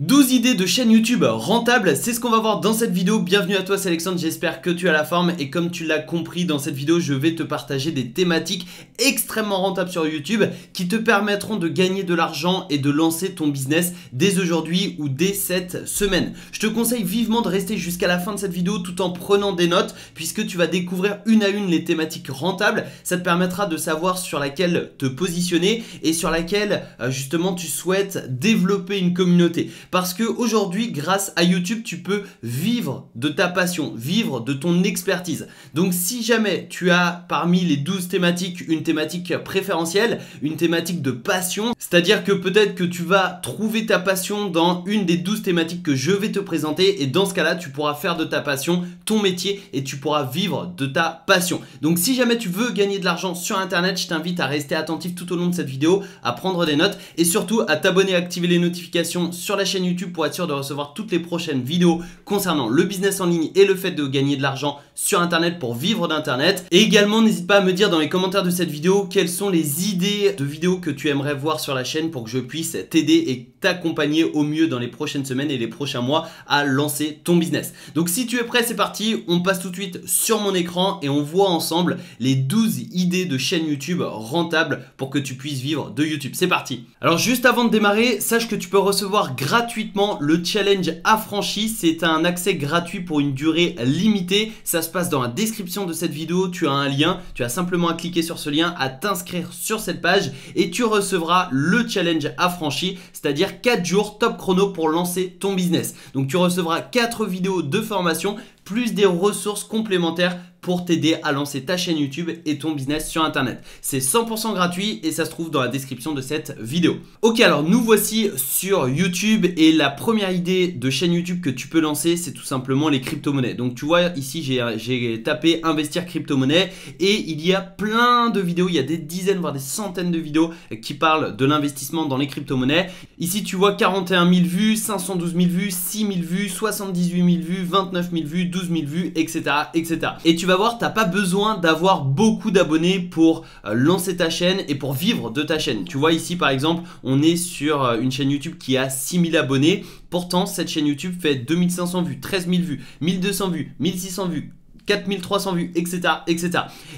12 idées de chaîne YouTube rentable, c'est ce qu'on va voir dans cette vidéo. Bienvenue à toi, c'est Alexandre, j'espère que tu as la forme. Et comme tu l'as compris, dans cette vidéo, je vais te partager des thématiques extrêmement rentables sur YouTube qui te permettront de gagner de l'argent et de lancer ton business dès aujourd'hui ou dès cette semaine. Je te conseille vivement de rester jusqu'à la fin de cette vidéo tout en prenant des notes puisque tu vas découvrir une à une les thématiques rentables. Ça te permettra de savoir sur laquelle te positionner et sur laquelle euh, justement tu souhaites développer une communauté. Parce qu'aujourd'hui, grâce à YouTube, tu peux vivre de ta passion, vivre de ton expertise. Donc si jamais tu as parmi les 12 thématiques une thématique préférentielle, une thématique de passion, c'est-à-dire que peut-être que tu vas trouver ta passion dans une des 12 thématiques que je vais te présenter et dans ce cas-là, tu pourras faire de ta passion ton métier et tu pourras vivre de ta passion. Donc si jamais tu veux gagner de l'argent sur internet, je t'invite à rester attentif tout au long de cette vidéo, à prendre des notes et surtout à t'abonner, à activer les notifications sur la chaîne YouTube pour être sûr de recevoir toutes les prochaines vidéos concernant le business en ligne et le fait de gagner de l'argent sur Internet pour vivre d'Internet. Et également, n'hésite pas à me dire dans les commentaires de cette vidéo quelles sont les idées de vidéos que tu aimerais voir sur la chaîne pour que je puisse t'aider et t'accompagner au mieux dans les prochaines semaines et les prochains mois à lancer ton business. Donc si tu es prêt, c'est parti, on passe tout de suite sur mon écran et on voit ensemble les 12 idées de chaîne YouTube rentables pour que tu puisses vivre de YouTube. C'est parti. Alors juste avant de démarrer, sache que tu peux recevoir gratuitement le challenge affranchi. C'est un accès gratuit pour une durée limitée. Ça se passe dans la description de cette vidéo. Tu as un lien. Tu as simplement à cliquer sur ce lien, à t'inscrire sur cette page et tu recevras le challenge affranchi, c'est-à-dire 4 jours top chrono pour lancer ton business. Donc tu recevras 4 vidéos de formation plus des ressources complémentaires pour t'aider à lancer ta chaîne YouTube et ton business sur Internet. C'est 100% gratuit et ça se trouve dans la description de cette vidéo. Ok, alors nous voici sur YouTube et la première idée de chaîne YouTube que tu peux lancer, c'est tout simplement les crypto-monnaies. Donc tu vois, ici j'ai tapé investir crypto-monnaie et il y a plein de vidéos, il y a des dizaines, voire des centaines de vidéos qui parlent de l'investissement dans les crypto-monnaies. Ici tu vois 41 000 vues, 512 000 vues, 6 000 vues, 78 000 vues, 29 000 vues, 12 000 vues, etc. etc. Et tu vas voir, t'as pas besoin d'avoir beaucoup d'abonnés pour euh, lancer ta chaîne et pour vivre de ta chaîne. Tu vois ici par exemple, on est sur euh, une chaîne YouTube qui a 6 000 abonnés. Pourtant, cette chaîne YouTube fait 2500 vues, 13 000 vues, 1200 vues, 1600 vues, 4300 vues, etc., etc.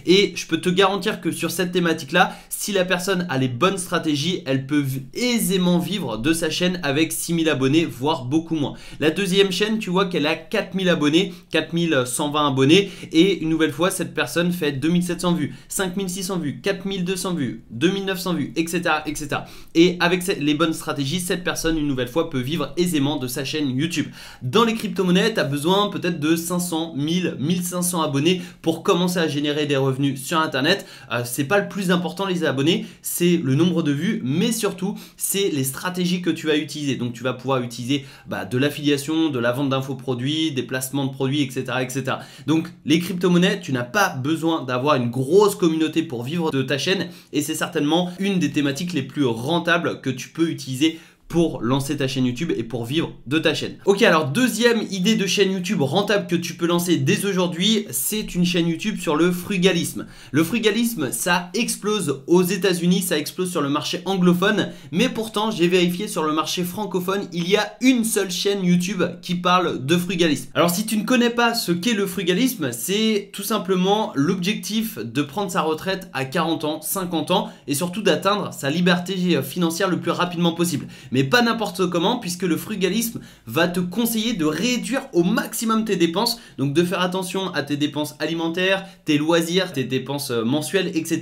Et je peux te garantir que sur cette thématique-là, si la personne a les bonnes stratégies, elle peut aisément vivre de sa chaîne avec 6000 abonnés, voire beaucoup moins. La deuxième chaîne, tu vois qu'elle a 4000 abonnés, 4120 abonnés, et une nouvelle fois, cette personne fait 2700 vues, 5600 vues, 4200 vues, 2900 vues, etc., etc. Et avec les bonnes stratégies, cette personne, une nouvelle fois, peut vivre aisément de sa chaîne YouTube. Dans les crypto-monnaies, tu as besoin peut-être de 500, 1000, 1500 abonnés pour commencer à générer des revenus sur Internet. Euh, c'est pas le plus important les abonnés, c'est le nombre de vues, mais surtout c'est les stratégies que tu vas utiliser. Donc tu vas pouvoir utiliser bah, de l'affiliation, de la vente d'infoproduits, des placements de produits, etc., etc. Donc les crypto-monnaies, tu n'as pas besoin d'avoir une grosse communauté pour vivre de ta chaîne et c'est certainement une des thématiques les plus rentables que tu peux utiliser pour lancer ta chaîne YouTube et pour vivre de ta chaîne. Ok, alors deuxième idée de chaîne YouTube rentable que tu peux lancer dès aujourd'hui, c'est une chaîne YouTube sur le frugalisme. Le frugalisme, ça explose aux États-Unis, ça explose sur le marché anglophone, mais pourtant j'ai vérifié sur le marché francophone, il y a une seule chaîne YouTube qui parle de frugalisme. Alors si tu ne connais pas ce qu'est le frugalisme, c'est tout simplement l'objectif de prendre sa retraite à 40 ans, 50 ans et surtout d'atteindre sa liberté euh, financière le plus rapidement possible. Mais pas n'importe comment, puisque le frugalisme va te conseiller de réduire au maximum tes dépenses, donc de faire attention à tes dépenses alimentaires, tes loisirs, tes dépenses euh, mensuelles, etc.,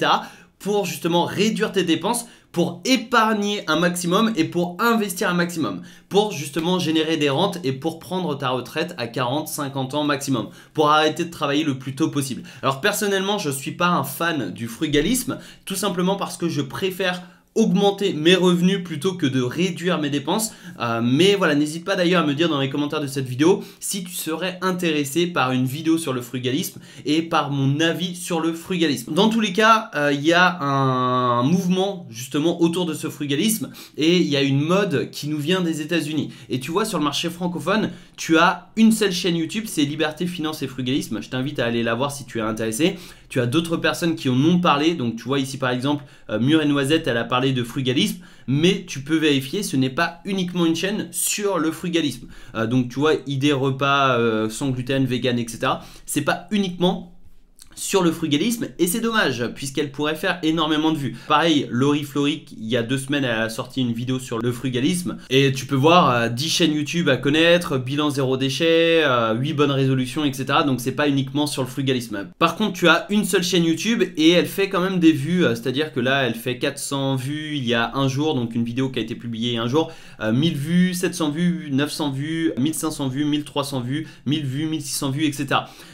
pour justement réduire tes dépenses pour épargner un maximum et pour investir un maximum, pour justement générer des rentes et pour prendre ta retraite à 40, 50 ans maximum, pour arrêter de travailler le plus tôt possible. Alors personnellement, je ne suis pas un fan du frugalisme, tout simplement parce que je préfère augmenter mes revenus plutôt que de réduire mes dépenses. Euh, mais voilà, n'hésite pas d'ailleurs à me dire dans les commentaires de cette vidéo si tu serais intéressé par une vidéo sur le frugalisme et par mon avis sur le frugalisme. Dans tous les cas, euh, il y a un mouvement justement autour de ce frugalisme et il y a une mode qui nous vient des États-Unis. Et tu vois, sur le marché francophone, tu as une seule chaîne YouTube, c'est Liberté, Finance et Frugalisme. Je t'invite à aller la voir si tu es intéressé tu as d'autres personnes qui en ont parlé. Donc tu vois ici par exemple, euh, Mur et Noisette, elle a parlé de frugalisme, mais tu peux vérifier, ce n'est pas uniquement une chaîne sur le frugalisme. Euh, donc tu vois, idées, repas, euh, sans gluten, vegan, etc. C'est pas uniquement sur le frugalisme et c'est dommage puisqu'elle pourrait faire énormément de vues. Pareil, Laurie Floric, il y a deux semaines, elle a sorti une vidéo sur le frugalisme et tu peux voir 10 euh, chaînes YouTube à connaître, bilan zéro déchet, 8 euh, bonnes résolutions, etc. Donc c'est pas uniquement sur le frugalisme. Par contre, tu as une seule chaîne YouTube et elle fait quand même des vues, euh, c'est-à-dire que là, elle fait 400 vues il y a un jour, donc une vidéo qui a été publiée un jour, 1000 vues, 700 vues, 900 vues, 1500 vues, 1300 vues, 1000 vues, 1600 vues, etc.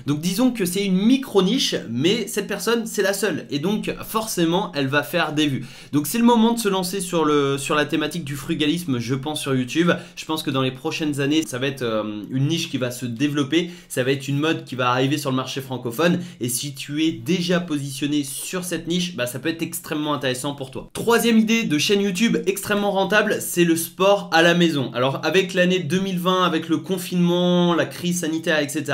Donc disons que c'est une micro-niche mais cette personne, c'est la seule. Et donc, forcément, elle va faire des vues. Donc, c'est le moment de se lancer sur, le, sur la thématique du frugalisme, je pense, sur YouTube. Je pense que dans les prochaines années, ça va être euh, une niche qui va se développer. Ça va être une mode qui va arriver sur le marché francophone. Et si tu es déjà positionné sur cette niche, bah, ça peut être extrêmement intéressant pour toi. Troisième idée de chaîne YouTube extrêmement rentable, c'est le sport à la maison. Alors, avec l'année 2020, avec le confinement, la crise sanitaire, etc.,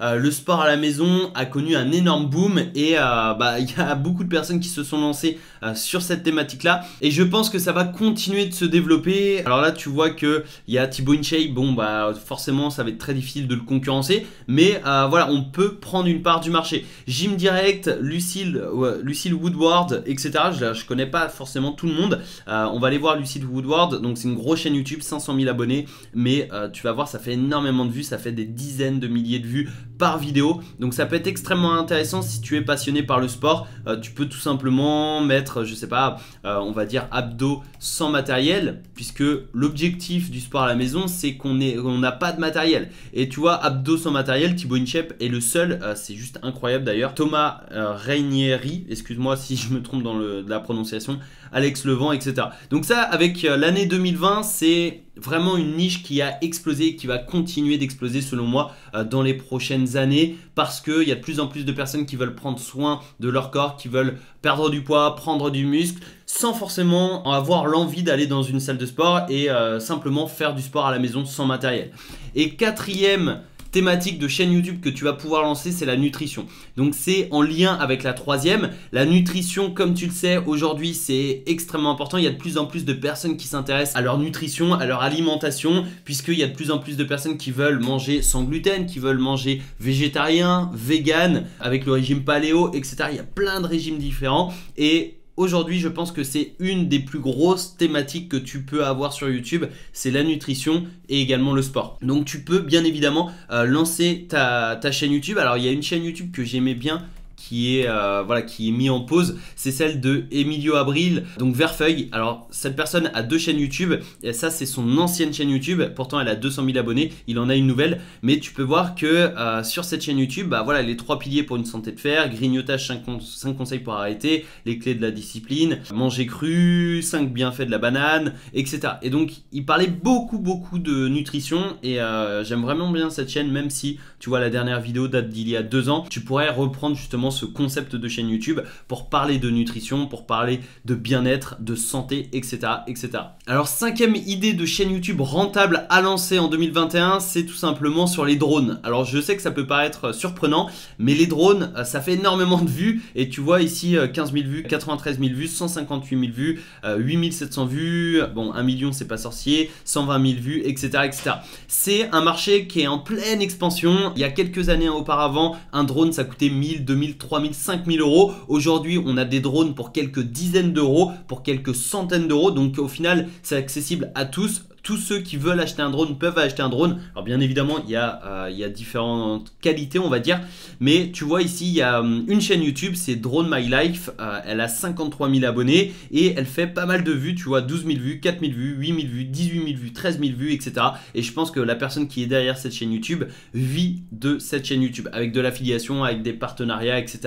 euh, le sport à la maison a connu un énorme boom et euh, bah, il y a beaucoup de personnes qui se sont lancées euh, sur cette thématique là et je pense que ça va continuer de se développer. Alors là tu vois que il y a Thibaut Inchey, bon bah forcément ça va être très difficile de le concurrencer mais euh, voilà on peut prendre une part du marché. Jim Direct, Lucille, Woodward etc. Je, je connais pas forcément tout le monde. on va aller voir Lucille Woodward donc c'est une grosse chaîne YouTube 500 000 abonnés mais tu vas voir ça fait énormément de vues, ça fait des dizaines de milliers de vues par vidéo donc ça peut être extrêmement intéressant si tu es passionné par le sport. Euh, tu peux tout simplement mettre, je sais pas, euh, on va dire abdos sans matériel, puisque l'objectif du sport à la maison, c'est qu'on n'a pas de matériel. Et tu vois, abdos sans matériel, Thibaut Inchep est le seul. Euh, c'est juste incroyable d'ailleurs. Thomas Reinieri, excuse-moi si je me trompe dans la prononciation, Alex Levent, etc. Donc ça, avec euh, l'année 2020, c'est vraiment une niche qui a explosé qui va continuer d'exploser selon moi euh, dans les prochaines années parce qu'il y a de plus en plus de personnes qui veulent prendre soin de leur corps, qui veulent perdre du poids, prendre du muscle sans forcément avoir l'envie d'aller dans une salle de sport et euh, simplement faire du sport à la maison sans matériel. Et quatrième thématique de chaîne YouTube que tu vas pouvoir lancer, c'est la nutrition. Donc c'est en lien avec la troisième. La nutrition, comme tu le sais, aujourd'hui c'est extrêmement important. Il y a de plus en plus de personnes qui s'intéressent à leur nutrition, à leur alimentation, puisqu'il y a de plus en plus de personnes qui veulent manger sans gluten, qui veulent manger végétarien, vegan, avec le régime paléo, etc. Il y a plein de régimes différents. Et aujourd'hui, je pense que c'est une des plus grosses thématiques que tu peux avoir sur YouTube, c'est la nutrition et également le sport. Donc tu peux bien évidemment euh, lancer ta, ta, chaîne YouTube. Alors il y a une chaîne YouTube que j'aimais bien qui est, euh, voilà, qui est mis en pause, c'est celle de Emilio Abril, donc Verfeuille. Alors, cette personne a deux chaînes YouTube, et ça c'est son ancienne chaîne YouTube, pourtant elle a 200 000 abonnés, il en a une nouvelle, mais tu peux voir que euh, sur cette chaîne YouTube, bah, voilà, les trois piliers pour une santé de fer, grignotage 5, conseils pour arrêter, les clés de la discipline, manger cru, 5 bienfaits de la banane, etc. Et donc, il parlait beaucoup, beaucoup de nutrition, et euh, j'aime vraiment bien cette chaîne, même si, tu vois, la dernière vidéo date d'il y a deux ans, tu pourrais reprendre justement ce concept de chaîne YouTube pour parler de nutrition, pour parler de bien-être, de santé, etc., etc. Alors cinquième idée de chaîne YouTube rentable à lancer en 2021, c'est tout simplement sur les drones. Alors je sais que ça peut paraître euh, surprenant, mais les drones, euh, ça fait énormément de vues. Et tu vois ici 15 euh, 000 vues, 93 000 vues, 158 000 vues, 8 700 vues, bon 1 million c'est pas sorcier, 120 000 vues, etc. etc. C'est un marché qui est en pleine expansion. Il y a quelques années auparavant, un drone ça coûtait 1000, 2000, 3000, 5000 euros. Aujourd'hui, on a des drones pour quelques dizaines d'euros, pour quelques centaines d'euros. Donc au final, c'est accessible à tous tous ceux qui veulent acheter un drone peuvent acheter un drone. Alors bien évidemment, il y a, euh, y différentes qualités, on va dire. Mais tu vois ici, il y a hum, une chaîne YouTube, c'est Drone My Life. Euh, elle a 53 000 abonnés et elle fait pas mal de vues. Tu vois, 12 000 vues, 4 000 vues, 8 000 vues, 18 000 vues, 13 000 vues, etc. Et je pense que la personne qui est derrière cette chaîne YouTube vit de cette chaîne YouTube avec de l'affiliation, avec des partenariats, etc.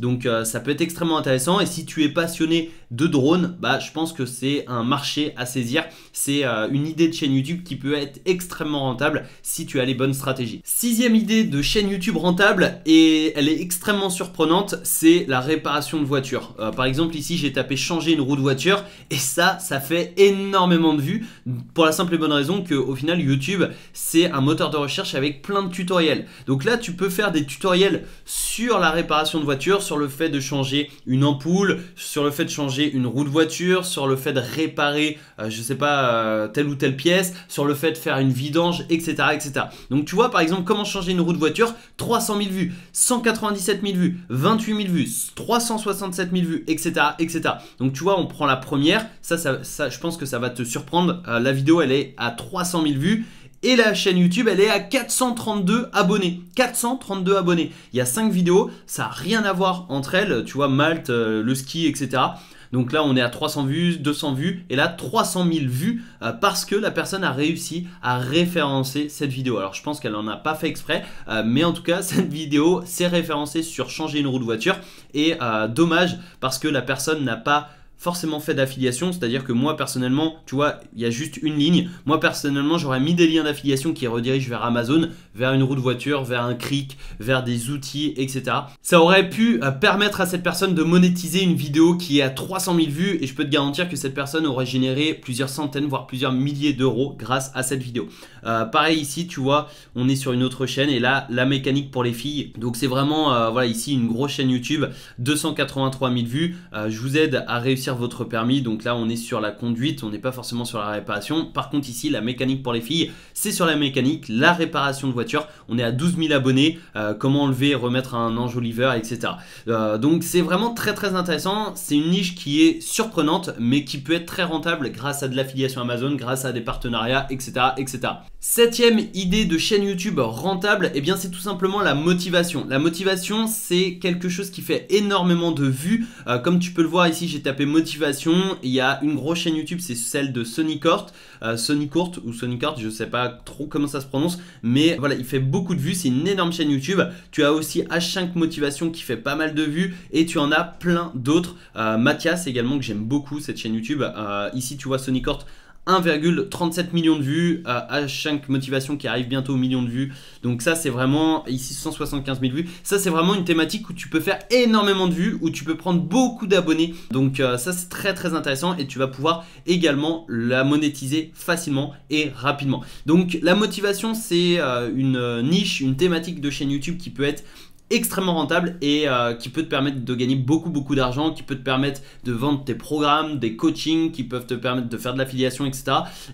Donc euh, ça peut être extrêmement intéressant. Et si tu es passionné de drone, bah, je pense que c'est un marché à saisir. C'est une idée de chaîne YouTube qui peut être extrêmement rentable si tu as les bonnes stratégies. Sixième idée de chaîne YouTube rentable, et elle est extrêmement surprenante, c'est la réparation de voitures. Euh, par exemple, ici, j'ai tapé changer une roue de voiture, et ça, ça fait énormément de vues, pour la simple et bonne raison qu'au final, YouTube, c'est un moteur de recherche avec plein de tutoriels. Donc là, tu peux faire des tutoriels sur la réparation de voiture, sur le fait de changer une ampoule, sur le fait de changer une roue de voiture, sur le fait de réparer, euh, je sais pas, euh, tel ou tel pièces, sur le fait de faire une vidange, etc. etc. Donc tu vois par exemple comment changer une roue de voiture, 300 000 vues, 197 000 vues, 28 000 vues, 367 000 vues, etc. etc. Donc tu vois on prend la première, ça, ça, je pense que ça va te surprendre, euh, la vidéo elle est à 300 000 vues et la chaîne YouTube, elle est à 432 abonnés. 432 abonnés. Il y a 5 vidéos, ça n'a rien à voir entre elles, tu vois, Malte, euh, le ski, etc. Donc là, on est à 300 vues, 200 vues, et là, 300 000 vues euh, parce que la personne a réussi à référencer cette vidéo. Alors, je pense qu'elle n'en a pas fait exprès, euh, mais en tout cas, cette vidéo s'est référencée sur changer une roue de voiture. Et euh, dommage parce que la personne n'a pas forcément fait d'affiliation, c'est-à-dire que moi personnellement, tu vois, il y a juste une ligne. Moi personnellement, j'aurais mis des liens d'affiliation qui redirigent vers Amazon, vers une roue de voiture, vers un cric, vers des outils, etc. Ça aurait pu euh, permettre à cette personne de monétiser une vidéo qui est à 300 000 vues et je peux te garantir que cette personne aurait généré plusieurs centaines, voire plusieurs milliers d'euros grâce à cette vidéo. Euh, pareil ici, tu vois, on est sur une autre chaîne et là, la mécanique pour les filles. Donc c'est vraiment, euh, voilà, ici une grosse chaîne YouTube, 283 000 vues. je vous aide à réussir votre permis. Donc là, on est sur la conduite, on n'est pas forcément sur la réparation. Par contre, ici, la mécanique pour les filles, c'est sur la mécanique, la réparation de voiture. On est à 12 000 abonnés. Euh, comment enlever, remettre un oliver etc. Euh, donc c'est vraiment très très intéressant. C'est une niche qui est surprenante, mais qui peut être très rentable grâce à de l'affiliation Amazon, grâce à des partenariats, etc., etc. Septième idée de chaîne YouTube rentable, et eh bien c'est tout simplement la motivation. La motivation, c'est quelque chose qui fait énormément de vues. Euh, comme tu peux le voir ici, j'ai tapé motivation. Il y a une grosse chaîne YouTube, c'est celle de Sony Court, euh, Court ou Sony Court, je sais pas trop comment ça se prononce, mais voilà, il fait beaucoup de vues. C'est une énorme chaîne YouTube. Tu as aussi H5 Motivation qui fait pas mal de vues et tu en as plein d'autres. Euh, Mathias également que j'aime beaucoup cette chaîne YouTube. ici, tu vois Sony Court 1,37 million de vues, à euh, chaque Motivation qui arrive bientôt au million de vues. Donc ça c'est vraiment, ici 175 000 vues, ça c'est vraiment une thématique où tu peux faire énormément de vues, où tu peux prendre beaucoup d'abonnés. Donc euh, ça c'est très très intéressant et tu vas pouvoir également la monétiser facilement et rapidement. Donc la motivation c'est euh, une niche, une thématique de chaîne YouTube qui peut être extrêmement rentable et euh, qui peut te permettre de gagner beaucoup beaucoup d'argent, qui peut te permettre de vendre tes programmes, des coachings, qui peuvent te permettre de faire de l'affiliation, etc.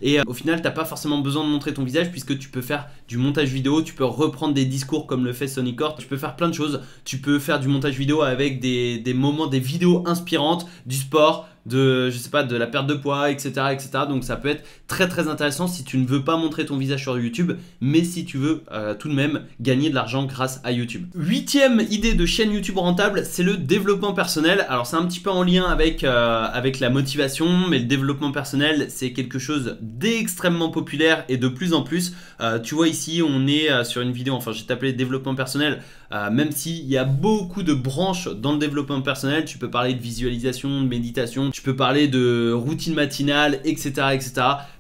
Et euh, au final, t'as pas forcément besoin de montrer ton visage puisque tu peux faire du montage vidéo, tu peux reprendre des discours comme le fait court tu peux faire plein de choses, tu peux faire du montage vidéo avec des, des moments, des vidéos inspirantes, du sport, de, je sais pas, de la perte de poids, etc., etc. Donc ça peut être très très intéressant si tu ne veux pas montrer ton visage sur YouTube, mais si tu veux euh, tout de même gagner de l'argent grâce à YouTube. Huitième idée de chaîne YouTube rentable, c'est le développement personnel. Alors c'est un petit peu en lien avec, euh, avec la motivation, mais le développement personnel, c'est quelque chose d'extrêmement populaire et de plus en plus. Euh, tu vois ici, on est sur une vidéo, enfin j'ai appelé développement personnel euh, même s'il y a beaucoup de branches dans le développement personnel, tu peux parler de visualisation, de méditation, tu peux parler de routine matinale, etc. etc.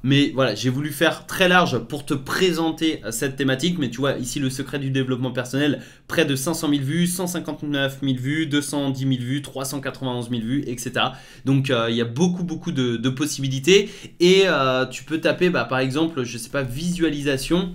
Mais voilà, j'ai voulu faire très large pour te présenter cette thématique, mais tu vois, ici le secret du développement personnel, près de 500 000 vues, 159 000 vues, 210 000 vues, 391 000 vues, etc. Donc euh, il y a beaucoup, beaucoup de, possibilités, et euh, tu peux taper, bah, par exemple, je ne sais pas, visualisation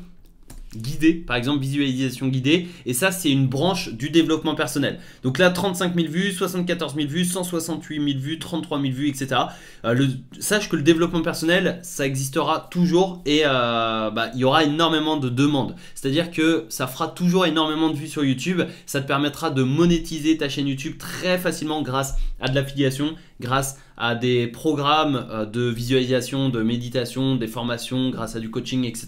Guidé par exemple visualisation guidée, et ça c'est une branche du développement personnel. Donc là 35 000 vues, 74 000 vues, 168 000 vues, 33 000 vues, etc. Euh, sache que le développement personnel ça existera toujours et euh, bah, il y aura énormément de demandes. C'est-à-dire que ça fera toujours énormément de vues sur YouTube, ça te permettra de monétiser ta chaîne YouTube très facilement grâce à de l'affiliation, grâce à des programmes euh, de visualisation, de méditation, des formations, grâce à du coaching, etc.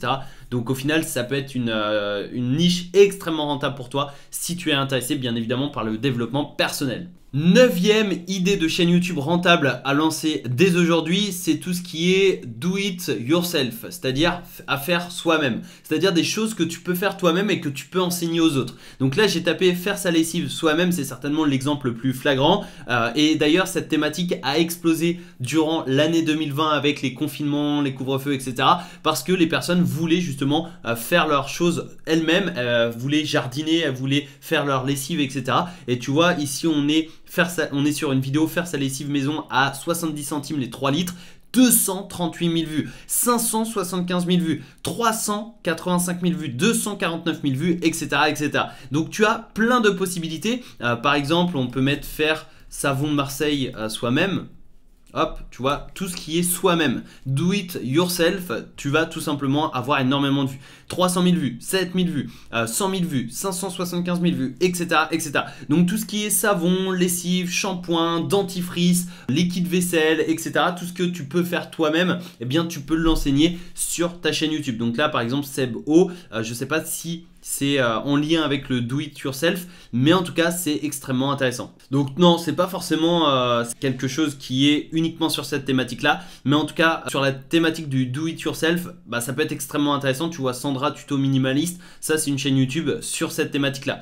Donc au final, ça peut être une, euh, une niche extrêmement rentable pour toi si tu es intéressé bien évidemment par le développement personnel. Neuvième idée de chaîne YouTube rentable à lancer dès aujourd'hui, c'est tout ce qui est do it yourself, c'est-à-dire à faire soi-même, c'est-à-dire des choses que tu peux faire toi-même et que tu peux enseigner aux autres. Donc là, j'ai tapé faire sa lessive soi-même, c'est certainement l'exemple le plus flagrant. Euh, et d'ailleurs, cette thématique a explosé durant l'année 2020 avec les confinements, les couvre-feux, etc. Parce que les personnes voulaient justement euh, faire leurs choses elles-mêmes, Elles voulaient jardiner, elles voulaient faire leur lessive, etc. Et tu vois, ici on est on est sur une vidéo faire sa lessive maison à 70 centimes les 3 litres, 238 000 vues, 575 000 vues, 385 000 vues, 249 000 vues, etc. Donc tu as plein de possibilités. Euh, par exemple, on peut mettre faire savon de Marseille euh, soi-même Hop, tu vois, tout ce qui est soi-même. Do it yourself, tu vas tout simplement avoir énormément de vues. 300 000 vues, 7 000 vues, 100 euh, 000 vues, 575 000 vues, etc. etc. Donc tout ce qui est savon, lessive, shampoing, dentifrice, liquide vaisselle, etc. Tout ce que tu peux faire toi-même, eh bien tu peux l'enseigner sur ta chaîne YouTube. Donc là par exemple Seb O, euh, je ne sais pas si c'est euh, en lien avec le do it yourself, mais en tout cas c'est extrêmement intéressant. Donc non, c'est pas forcément euh, quelque chose qui est uniquement sur cette thématique là, mais en tout cas euh, sur la thématique du do it yourself, bah, ça peut être extrêmement intéressant. Tu vois Sandra Tuto Minimaliste, ça c'est une chaîne YouTube sur cette thématique là.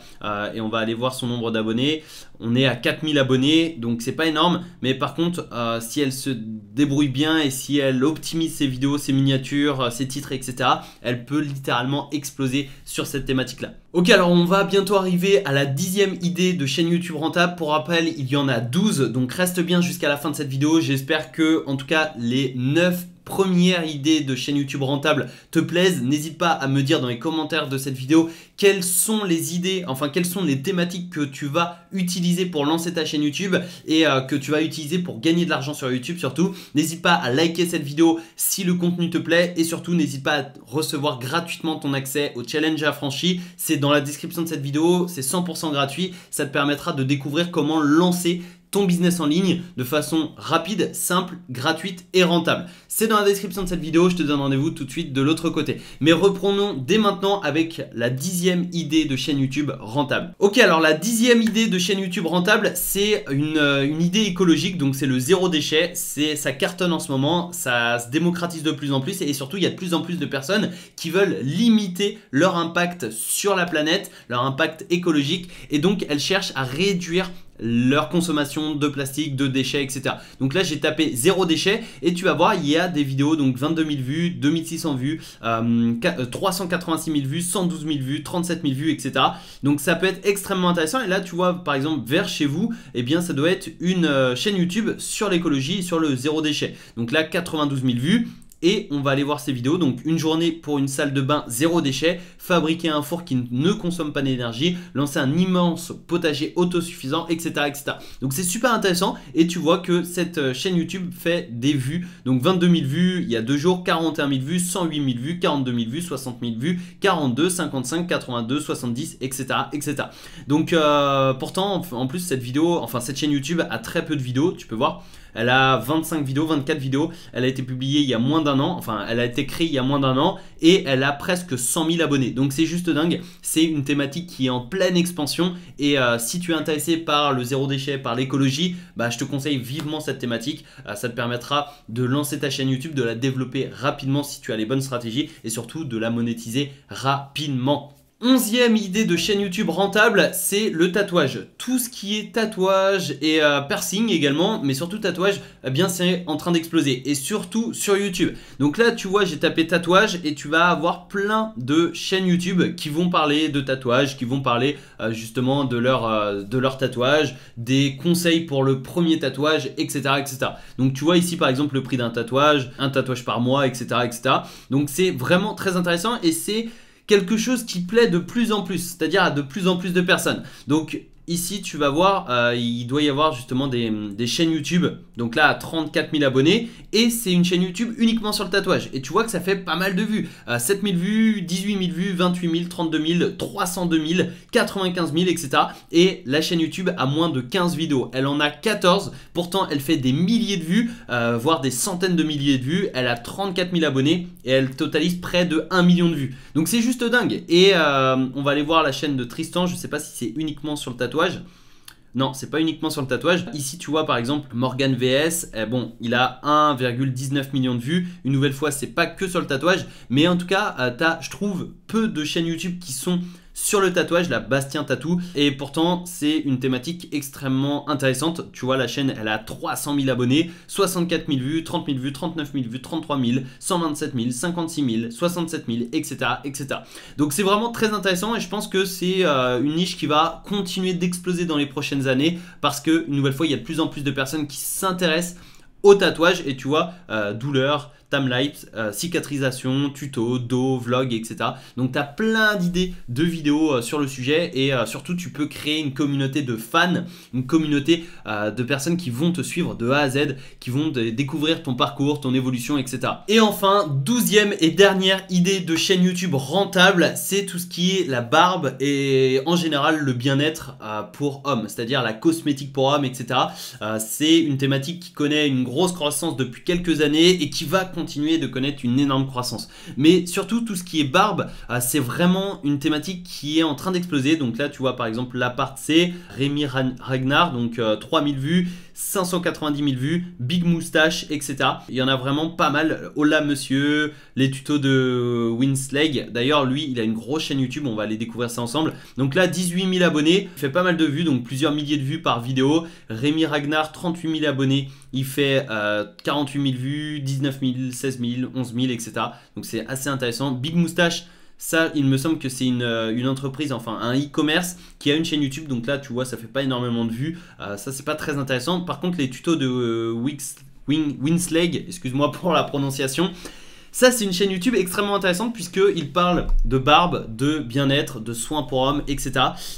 et on va aller voir son nombre d'abonnés. On est à 4000 abonnés, donc c'est pas énorme, mais par contre si elle se débrouille bien et si elle optimise ses vidéos, ses miniatures, ses titres, etc., elle peut littéralement exploser sur cette thématique là Ok, alors on va bientôt arriver à la dixième idée de chaîne YouTube rentable. Pour rappel, il y en a 12, donc reste bien jusqu'à la fin de cette vidéo. J'espère que, en tout cas, les 9 première idée de chaîne YouTube rentable te plaise, n'hésite pas à me dire dans les commentaires de cette vidéo quelles sont les idées, enfin quelles sont les thématiques que tu vas utiliser pour lancer ta chaîne YouTube et euh, que tu vas utiliser pour gagner de l'argent sur YouTube surtout. N'hésite pas à liker cette vidéo si le contenu te plaît et surtout n'hésite pas à recevoir gratuitement ton accès au challenge affranchi. C'est dans la description de cette vidéo, c'est 100% gratuit, ça te permettra de découvrir comment lancer ton business en ligne de façon rapide, simple, gratuite et rentable. C'est dans la description de cette vidéo, je te donne rendez-vous tout de suite de l'autre côté. Mais reprenons dès maintenant avec la dixième idée de chaîne YouTube rentable. Ok, alors la dixième idée de chaîne YouTube rentable, c'est une, euh, idée écologique, donc c'est le zéro déchet, c'est ça cartonne en ce moment, ça se démocratise de plus en plus et surtout il y a de plus en plus de personnes qui veulent limiter leur impact sur la planète, leur impact écologique et donc elles cherchent à réduire leur consommation de plastique, de déchets, etc. Donc là j'ai tapé zéro déchet et tu vas voir il y a des vidéos donc 22 000 vues, 2600 vues, 386 euh, 000 euh, vues, 112 000 vues, 37 000 vues, etc. Donc ça peut être extrêmement intéressant et là tu vois par exemple vers chez vous, et eh bien ça doit être une euh, chaîne YouTube sur l'écologie, sur le zéro déchet. Donc là 92 000 vues, et on va aller voir ces vidéos. Donc une journée pour une salle de bain zéro déchet, fabriquer un four qui ne consomme pas d'énergie, lancer un immense potager autosuffisant, etc. etc. Donc c'est super intéressant et tu vois que cette euh, chaîne YouTube fait des vues. Donc 22 000 vues il y a deux jours, 41 000 vues, 108 000 vues, 42 000 vues, 60 000 vues, 42, 55, 82, 70, etc. etc. Donc euh, pourtant en plus cette vidéo, enfin cette chaîne YouTube a très peu de vidéos, tu peux voir. Elle a 25 vidéos, 24 vidéos. Elle a été publiée il y a moins d'un an. Enfin, elle a été créée il y a moins d'un an. Et elle a presque 100 000 abonnés. Donc c'est juste dingue. C'est une thématique qui est en pleine expansion. Et euh, si tu es intéressé par le zéro déchet, par l'écologie, bah, je te conseille vivement cette thématique. Euh, ça te permettra de lancer ta chaîne YouTube, de la développer rapidement si tu as les bonnes stratégies. Et surtout de la monétiser rapidement. Onzième idée de chaîne YouTube rentable, c'est le tatouage. Tout ce qui est tatouage et euh, piercing également, mais surtout tatouage, eh bien c'est en train d'exploser. Et surtout sur YouTube. Donc là, tu vois, j'ai tapé tatouage et tu vas avoir plein de chaînes YouTube qui vont parler de tatouage, qui vont parler euh, justement de leur, euh, de tatouage, des conseils pour le premier tatouage, etc., etc. Donc tu vois ici par exemple le prix d'un tatouage, un tatouage par mois, etc., etc. Donc c'est vraiment très intéressant et c'est quelque chose qui plaît de plus en plus, c'est-à-dire à de plus en plus de personnes. Donc Ici, tu vas voir, euh, il doit y avoir justement des, chaînes YouTube. Donc là, 34 000 abonnés. Et c'est une chaîne YouTube uniquement sur le tatouage. Et tu vois que ça fait pas mal de vues. 7 euh, 000 vues, 18 000 vues, 28 000, 32 000, 302 000, 95 000, etc. Et la chaîne YouTube a moins de 15 vidéos. Elle en a 14. Pourtant, elle fait des milliers de vues, euh, voire des centaines de milliers de vues. Elle a 34 000 abonnés et elle totalise près de 1 million de vues. Donc c'est juste dingue. Et on va aller voir la chaîne de Tristan. Je ne sais pas si c'est uniquement sur le tatouage non, c'est pas uniquement sur le tatouage. Ici, tu vois par exemple Morgan VS, eh bon, il a 1,19 million de vues. Une nouvelle fois, c'est pas que sur le tatouage, mais en tout cas, euh, t'as, je trouve, peu de chaînes YouTube qui sont sur le tatouage, la Bastien Tatou. Et pourtant, c'est une thématique extrêmement intéressante. Tu vois, la chaîne, elle a 300 000 abonnés, 64 000 vues, 30 000 vues, 39 000 vues, 33 000, 127 000, 56 000, 67 000, etc. etc. Donc c'est vraiment très intéressant et je pense que c'est euh, une niche qui va continuer d'exploser dans les prochaines années parce que, nouvelle fois, il y a de plus en plus de personnes qui s'intéressent au tatouage et tu vois, euh, douleur, timelapse, euh, cicatrisation, tuto, dos, vlog, etc. Donc tu as plein d'idées de vidéos euh, sur le sujet et euh, surtout tu peux créer une communauté de fans, une communauté de personnes qui vont te suivre de A à Z, qui vont découvrir ton parcours, ton évolution, etc. Et enfin, douzième et dernière idée de chaîne YouTube rentable, c'est tout ce qui est la barbe et en général le bien-être pour hommes, c'est-à-dire la cosmétique pour hommes, etc. c'est une thématique qui connaît une grosse croissance depuis quelques années et qui va continuer de connaître une énorme croissance. Mais surtout, tout ce qui est barbe, euh, c'est vraiment une thématique qui est en train d'exploser. Donc là, tu vois, par exemple, La Part C, Rémi Ragnar, donc 3000 euh, vues, 590 000 vues, Big Moustache, etc. Il y en a vraiment pas mal. Hola Monsieur, les tutos de Winsleg. D'ailleurs, lui, il a une grosse chaîne YouTube, on va aller découvrir ça ensemble. Donc là, 18 000 abonnés, il fait pas mal de vues, donc plusieurs milliers de vues par vidéo. Rémi Ragnar, 38 000 abonnés, il fait 48 euh, 000 vues, 19 000 16 000, 11 000, etc. Donc c'est assez intéressant. Big Moustache, ça, il me semble que c'est euh, une, entreprise, enfin un e-commerce qui a une chaîne YouTube. Donc là, tu vois, ça fait pas énormément de vues. Euh, ça, c'est pas très intéressant. Par contre, les tutos de euh, excuse-moi pour la prononciation, ça, c'est une chaîne YouTube extrêmement intéressante puisqu'il parle de barbe, de bien-être, de soins pour hommes, etc.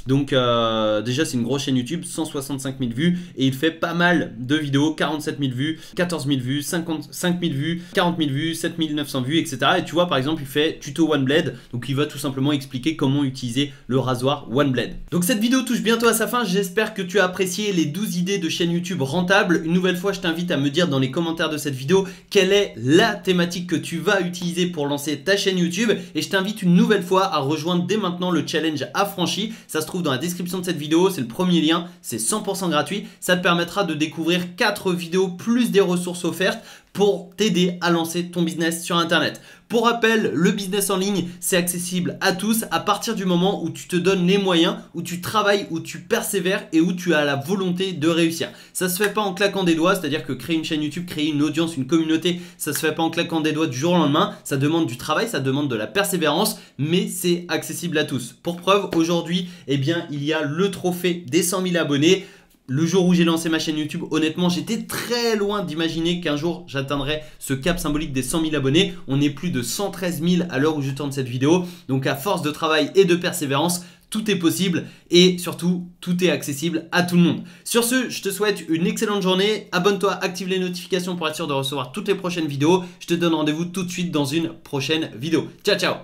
Donc euh, déjà, c'est une grosse chaîne YouTube, 165 000 vues, et il fait pas mal de vidéos, 47 000 vues, 14 000 vues, 5 000 vues, 40 000 vues, 7 900 vues, etc. Et tu vois, par exemple, il fait tuto One Blade, donc il va tout simplement expliquer comment utiliser le rasoir One Blade. Donc cette vidéo touche bientôt à sa fin, j'espère que tu as apprécié les 12 idées de chaîne YouTube rentable. Une nouvelle fois, je t'invite à me dire dans les commentaires de cette vidéo quelle est la thématique que tu veux utiliser pour lancer ta chaîne YouTube et je t'invite une nouvelle fois à rejoindre dès maintenant le challenge affranchi. Ça se trouve dans la description de cette vidéo, c'est le premier lien, c'est 100% gratuit. Ça te permettra de découvrir quatre vidéos plus des ressources offertes pour t'aider à lancer ton business sur Internet. Pour rappel, le business en ligne, c'est accessible à tous à partir du moment où tu te donnes les moyens, où tu travailles, où tu persévères et où tu as la volonté de réussir. Ça se fait pas en claquant des doigts, c'est-à-dire que créer une chaîne YouTube, créer une audience, une communauté, ça se fait pas en claquant des doigts du jour au lendemain. Ça demande du travail, ça demande de la persévérance, mais c'est accessible à tous. Pour preuve, aujourd'hui, eh bien, il y a le trophée des 100 000 abonnés le jour où j'ai lancé ma chaîne YouTube, honnêtement, j'étais très loin d'imaginer qu'un jour j'atteindrais ce cap symbolique des 100 000 abonnés. On est plus de 113 000 à l'heure où je tourne cette vidéo. Donc à force de travail et de persévérance, tout est possible et surtout tout est accessible à tout le monde. Sur ce, je te souhaite une excellente journée. Abonne-toi, active les notifications pour être sûr de recevoir toutes les prochaines vidéos. Je te donne rendez-vous tout de suite dans une prochaine vidéo. Ciao ciao